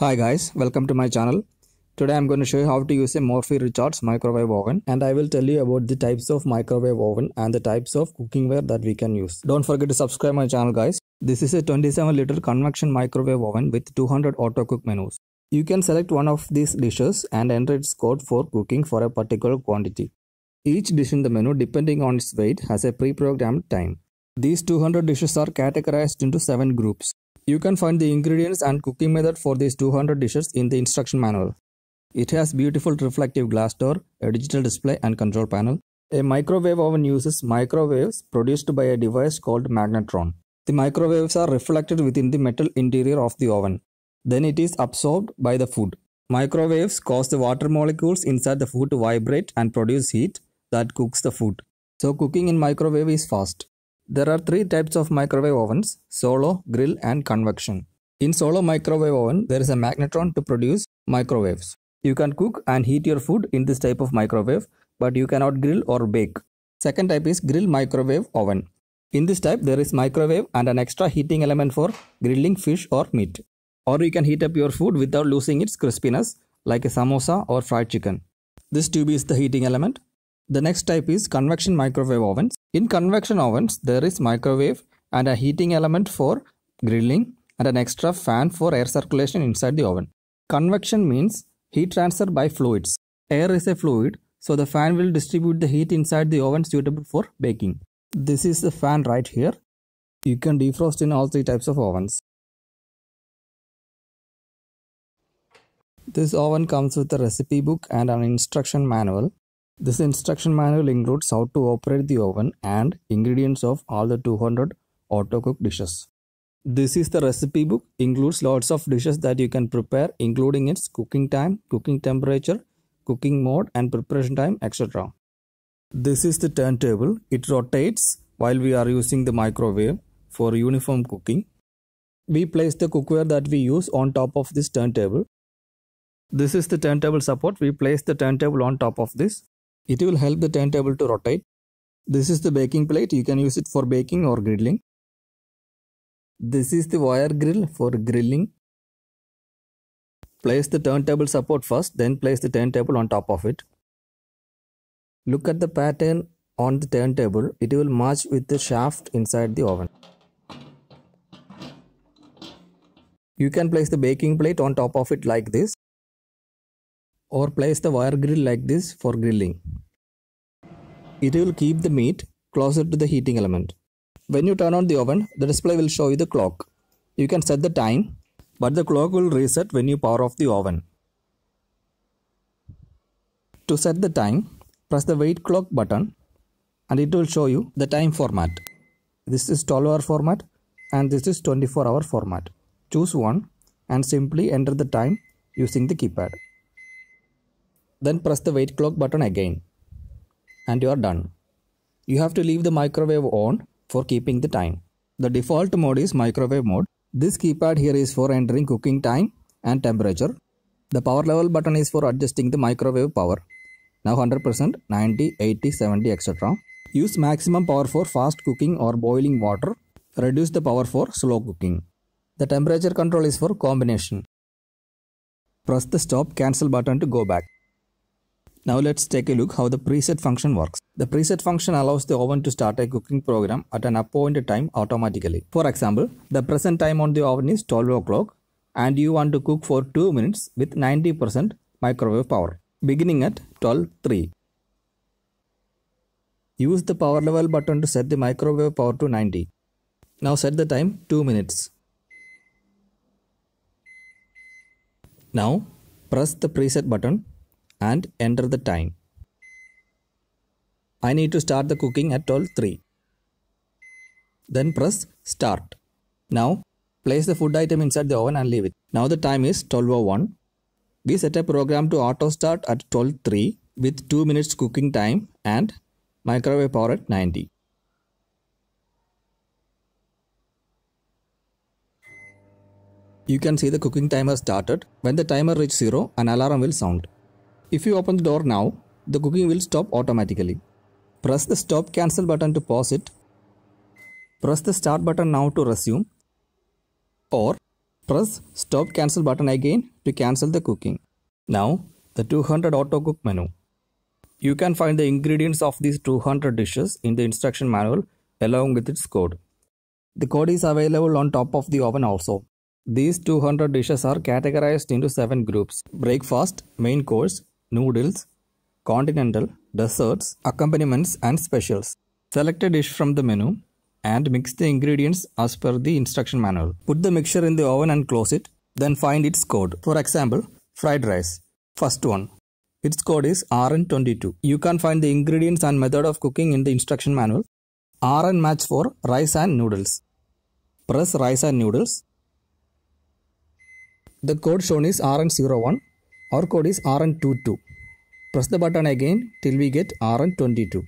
Hi guys, welcome to my channel. Today I'm going to show you how to use a Morphe Richards microwave oven and I will tell you about the types of microwave oven and the types of cookingware that we can use. Don't forget to subscribe my channel guys. This is a 27 liter convection microwave oven with 200 auto cook menus. You can select one of these dishes and enter its code for cooking for a particular quantity. Each dish in the menu depending on its weight has a pre-programmed time. These 200 dishes are categorized into 7 groups. You can find the ingredients and cooking method for these 200 dishes in the instruction manual. It has beautiful reflective glass door, a digital display and control panel. A microwave oven uses microwaves produced by a device called magnetron. The microwaves are reflected within the metal interior of the oven. Then it is absorbed by the food. Microwaves cause the water molecules inside the food to vibrate and produce heat that cooks the food. So cooking in microwave is fast. There are three types of microwave ovens solo, grill, and convection. In solo microwave oven, there is a magnetron to produce microwaves. You can cook and heat your food in this type of microwave, but you cannot grill or bake. Second type is grill microwave oven. In this type, there is microwave and an extra heating element for grilling fish or meat. Or you can heat up your food without losing its crispiness, like a samosa or fried chicken. This tube is the heating element. The next type is convection microwave ovens. In convection ovens, there is microwave and a heating element for grilling and an extra fan for air circulation inside the oven. Convection means heat transfer by fluids. Air is a fluid, so the fan will distribute the heat inside the oven suitable for baking. This is the fan right here. You can defrost in all three types of ovens. This oven comes with a recipe book and an instruction manual. This instruction manual includes how to operate the oven and ingredients of all the 200 auto-cook dishes. This is the recipe book, includes lots of dishes that you can prepare including its cooking time, cooking temperature, cooking mode and preparation time etc. This is the turntable. It rotates while we are using the microwave for uniform cooking. We place the cookware that we use on top of this turntable. This is the turntable support. We place the turntable on top of this. It will help the turntable to rotate. This is the baking plate. You can use it for baking or grilling. This is the wire grill for grilling. Place the turntable support first, then place the turntable on top of it. Look at the pattern on the turntable. It will match with the shaft inside the oven. You can place the baking plate on top of it like this or place the wire grill like this for grilling. It will keep the meat closer to the heating element. When you turn on the oven, the display will show you the clock. You can set the time, but the clock will reset when you power off the oven. To set the time, press the wait clock button and it will show you the time format. This is 12 hour format and this is 24 hour format. Choose one and simply enter the time using the keypad. Then press the wait clock button again. And you are done. You have to leave the microwave on for keeping the time. The default mode is microwave mode. This keypad here is for entering cooking time and temperature. The power level button is for adjusting the microwave power. Now 100%, 90, 80, 70 etc. Use maximum power for fast cooking or boiling water. Reduce the power for slow cooking. The temperature control is for combination. Press the stop cancel button to go back. Now let's take a look how the preset function works. The preset function allows the oven to start a cooking program at an appointed time automatically. For example, the present time on the oven is 12 o'clock and you want to cook for 2 minutes with 90% microwave power beginning at 12.3. Use the power level button to set the microwave power to 90. Now set the time 2 minutes. Now press the preset button and enter the time. I need to start the cooking at 12:03. Then press start. Now place the food item inside the oven and leave it. Now the time is 12.01. We set a program to auto start at 12:03 with 2 minutes cooking time and microwave power at 90. You can see the cooking timer started. When the timer reaches 0, an alarm will sound. If you open the door now, the cooking will stop automatically. Press the stop cancel button to pause it. Press the start button now to resume. Or press stop cancel button again to cancel the cooking. Now the 200 auto cook menu. You can find the ingredients of these 200 dishes in the instruction manual along with its code. The code is available on top of the oven also. These 200 dishes are categorized into 7 groups breakfast, main course, noodles, continental, desserts, accompaniments, and specials. Select a dish from the menu and mix the ingredients as per the instruction manual. Put the mixture in the oven and close it, then find its code. For example, fried rice. First one. Its code is RN22. You can find the ingredients and method of cooking in the instruction manual. RN match for rice and noodles. Press rice and noodles. The code shown is RN01. Our code is RN22. Press the button again till we get RN22.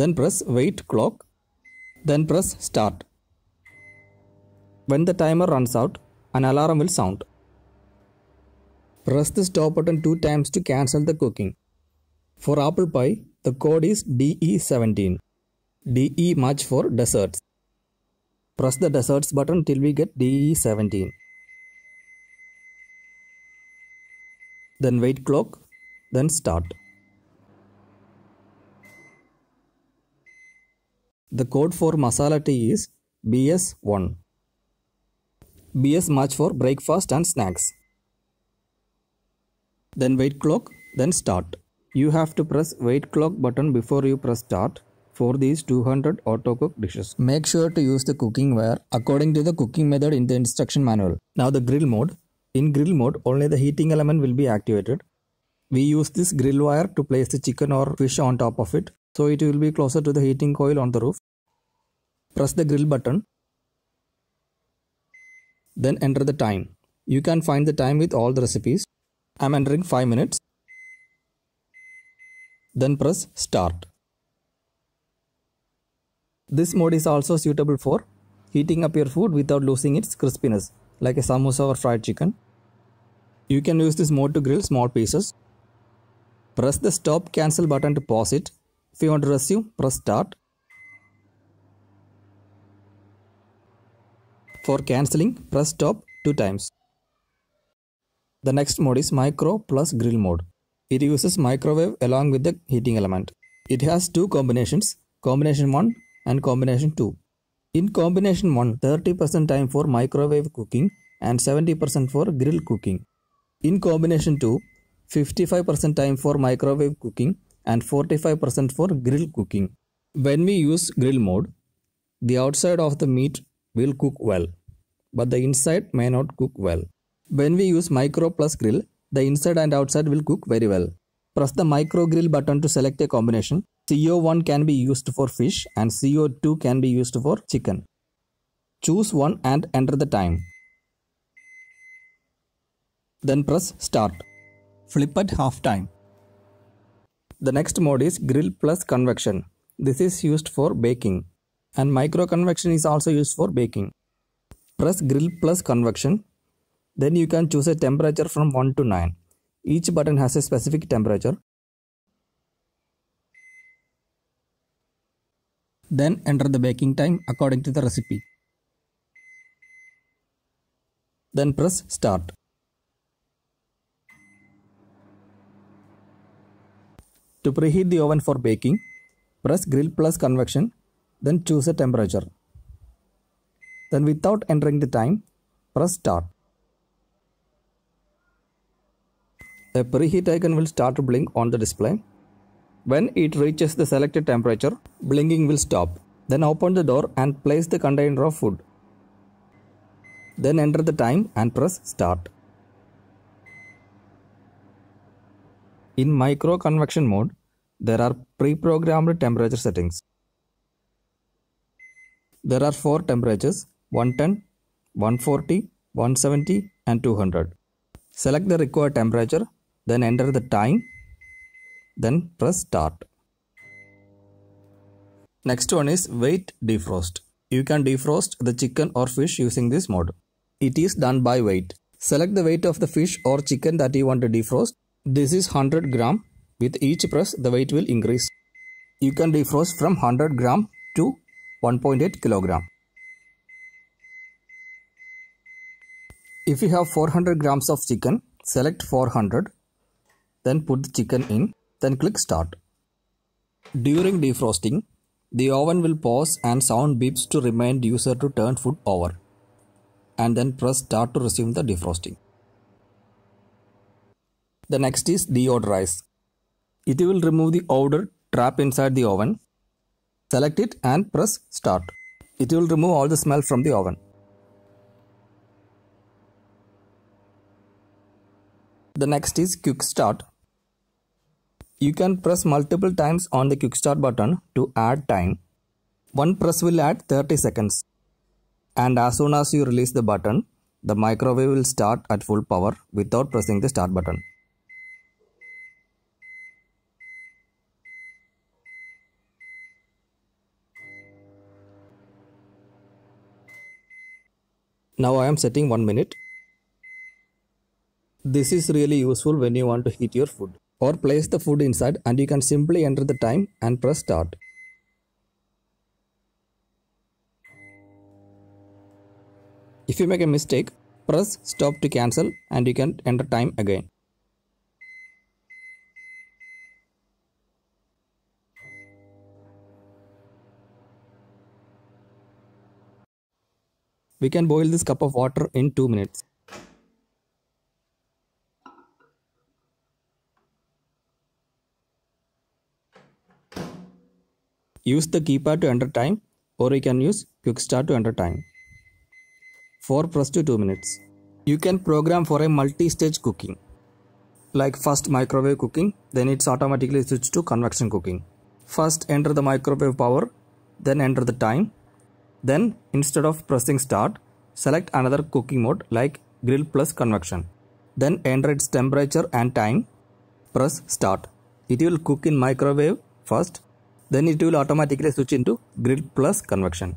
Then press wait clock. Then press start. When the timer runs out, an alarm will sound. Press the stop button two times to cancel the cooking. For apple pie, the code is DE17. DE much for desserts. Press the deserts button till we get DE17. Then wait clock, then start. The code for masala tea is BS1. BS match for breakfast and snacks. Then wait clock, then start. You have to press wait clock button before you press start for these 200 auto cook dishes. Make sure to use the cooking wire according to the cooking method in the instruction manual. Now the grill mode. In grill mode, only the heating element will be activated. We use this grill wire to place the chicken or fish on top of it. So it will be closer to the heating coil on the roof. Press the grill button. Then enter the time. You can find the time with all the recipes. I am entering 5 minutes. Then press start. This mode is also suitable for heating up your food without losing its crispiness like a samosa or fried chicken. You can use this mode to grill small pieces. Press the stop cancel button to pause it. If you want to resume, press start. For cancelling, press stop two times. The next mode is micro plus grill mode. It uses microwave along with the heating element. It has two combinations. Combination 1 and combination 2. In combination 1, 30% time for microwave cooking and 70% for grill cooking. In combination 2, 55% time for microwave cooking and 45% for grill cooking. When we use grill mode, the outside of the meat will cook well, but the inside may not cook well. When we use micro plus grill, the inside and outside will cook very well. Press the micro grill button to select a combination CO1 can be used for fish and CO2 can be used for chicken. Choose one and enter the time. Then press start. Flip at half time. The next mode is grill plus convection. This is used for baking and micro convection is also used for baking. Press grill plus convection. Then you can choose a temperature from 1 to 9. Each button has a specific temperature. Then enter the baking time according to the recipe. Then press start. To preheat the oven for baking, press grill plus convection, then choose a temperature. Then without entering the time, press start. A preheat icon will start to blink on the display. When it reaches the selected temperature, blinking will stop. Then open the door and place the container of food. Then enter the time and press start. In micro convection mode, there are pre-programmed temperature settings. There are four temperatures 110, 140, 170 and 200. Select the required temperature, then enter the time then press start. Next one is wait defrost. You can defrost the chicken or fish using this mode. It is done by weight. Select the weight of the fish or chicken that you want to defrost. This is 100 gram. With each press the weight will increase. You can defrost from 100 gram to 1.8 kilogram. If you have 400 grams of chicken, select 400, then put the chicken in then click start. During defrosting, the oven will pause and sound beeps to remind user to turn food over and then press start to resume the defrosting. The next is deodorize. It will remove the odor trapped inside the oven. Select it and press start. It will remove all the smell from the oven. The next is quick start you can press multiple times on the quick start button to add time. One press will add 30 seconds. And as soon as you release the button, the microwave will start at full power without pressing the start button. Now I am setting 1 minute. This is really useful when you want to heat your food or place the food inside and you can simply enter the time and press start. If you make a mistake, press stop to cancel and you can enter time again. We can boil this cup of water in 2 minutes. use the keypad to enter time or you can use quick start to enter time. 4 plus to 2 minutes. You can program for a multi-stage cooking. Like first microwave cooking, then it's automatically switched to convection cooking. First enter the microwave power, then enter the time. Then instead of pressing start, select another cooking mode like grill plus convection. Then enter its temperature and time. Press start. It will cook in microwave first then it will automatically switch into grid plus convection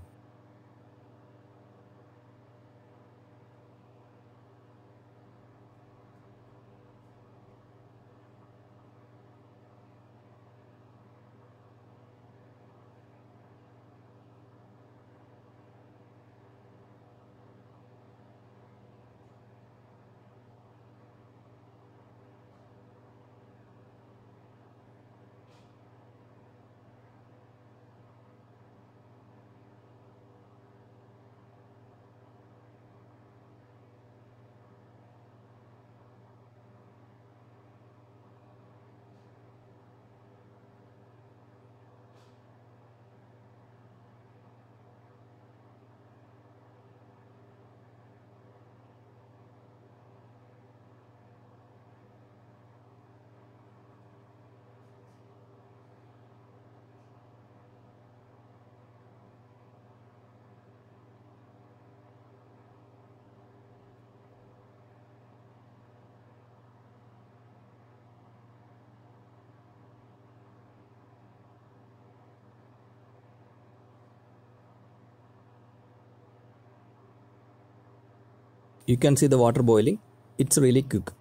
You can see the water boiling. It's really quick.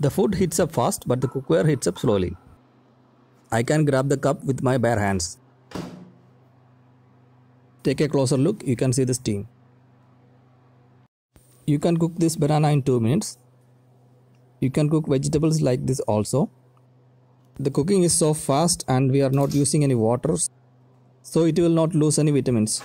The food heats up fast but the cookware heats up slowly. I can grab the cup with my bare hands take a closer look, you can see the steam. You can cook this banana in 2 minutes. You can cook vegetables like this also. The cooking is so fast and we are not using any water, so it will not lose any vitamins.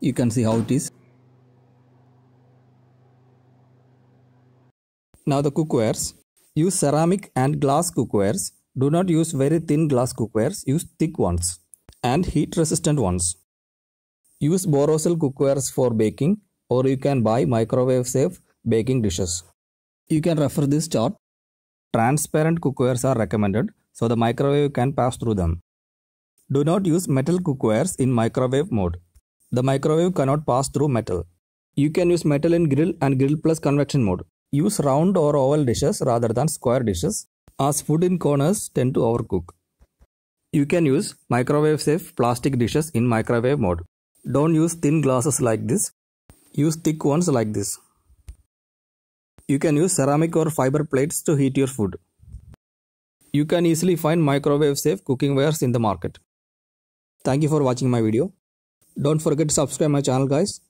you can see how it is now the cookwares use ceramic and glass cookwares do not use very thin glass cookwares use thick ones and heat resistant ones use borosil cookwares for baking or you can buy microwave safe baking dishes you can refer this chart transparent cookwares are recommended so the microwave can pass through them do not use metal cookwares in microwave mode the microwave cannot pass through metal. You can use metal in grill and grill plus convection mode. Use round or oval dishes rather than square dishes as food in corners tend to overcook. You can use microwave safe plastic dishes in microwave mode. Don't use thin glasses like this. Use thick ones like this. You can use ceramic or fiber plates to heat your food. You can easily find microwave safe cooking wares in the market. Thank you for watching my video don't forget to subscribe my channel guys